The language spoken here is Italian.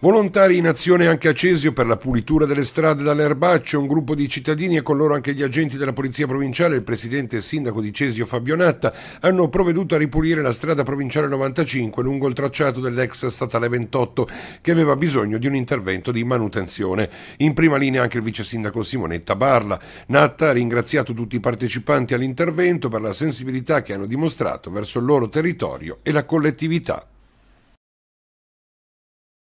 Volontari in azione anche a Cesio per la pulitura delle strade dalle erbacce, un gruppo di cittadini e con loro anche gli agenti della Polizia Provinciale, il presidente e sindaco di Cesio Fabio Natta, hanno provveduto a ripulire la strada provinciale 95 lungo il tracciato dell'ex statale 28 che aveva bisogno di un intervento di manutenzione. In prima linea anche il vice sindaco Simonetta Barla. Natta ha ringraziato tutti i partecipanti all'intervento per la sensibilità che hanno dimostrato verso il loro territorio e la collettività.